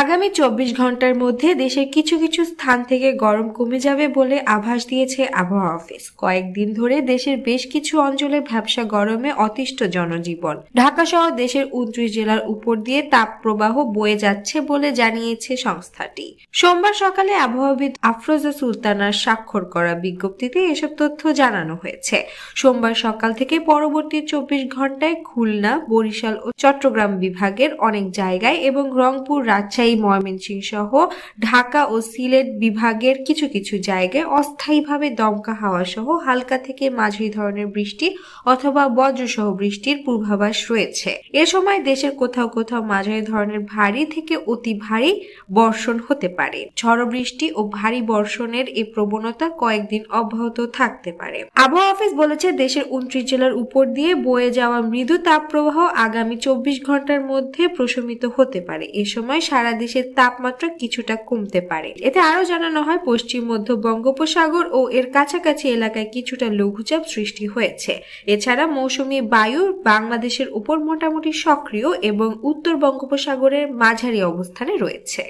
আগামী চব্বিশ ঘন্টার মধ্যে দেশের কিছু কিছু স্থান থেকে গরম কমে যাবে বলে আভাস দিয়েছে আবহাওয়া অফিস কয়েকদিন ধরে দেশের বেশ কিছু অঞ্চলে ভ্যাবসা গরমে অতিষ্ঠ জনজীবন ঢাকা সহ দেশের উনত্রিশ জেলার উপর দিয়ে তাপ প্রবাহ বয়ে যাচ্ছে বলে জানিয়েছে সংস্থাটি সোমবার সকালে আবহাওয়াবিদ আফরোজা সুলতানার স্বাক্ষর করা বিজ্ঞপ্তিতে এসব তথ্য জানানো হয়েছে সোমবার সকাল থেকে পরবর্তী চব্বিশ ঘন্টায় খুলনা বরিশাল ও চট্টগ্রাম বিভাগের অনেক জায়গায় এবং রংপুর রাজশাহী রাজশাহী ময়মনসিংহ সহ ঢাকা ও সিলেট বিভাগের কিছু কিছু জায়গায় অস্থায়ীভাবে দমকা হাওয়া সহ হালকা থেকে মাঝারি ধরনের বৃষ্টি অথবা বজ্রসহ বৃষ্টির পূর্বাভাস রয়েছে এ সময় দেশের কোথাও কোথাও মাঝারি ধরনের ভারী থেকে অতি ভারী বর্ষণ হতে পারে ঝড় বৃষ্টি ও ভারী বর্ষণের এই প্রবণতা কয়েকদিন অব্যাহত থাকতে পারে আবহাওয়া অফিস বলেছে দেশের উনত্রিশ জেলার উপর দিয়ে বয়ে যাওয়া মৃদু তাপপ্রবাহ আগামী চব্বিশ ঘন্টার মধ্যে প্রশমিত হতে পারে এ সময় সারা সারা দেশের তাপমাত্রা কিছুটা কমতে পারে এতে আরও জানানো হয় পশ্চিম মধ্য বঙ্গোপসাগর ও এর কাছাকাছি এলাকায় কিছুটা লঘুচাপ সৃষ্টি হয়েছে এছাড়া মৌসুমি বায়ু বাংলাদেশের উপর মোটামুটি সক্রিয় এবং উত্তর বঙ্গোপসাগরের মাঝারি অবস্থানে রয়েছে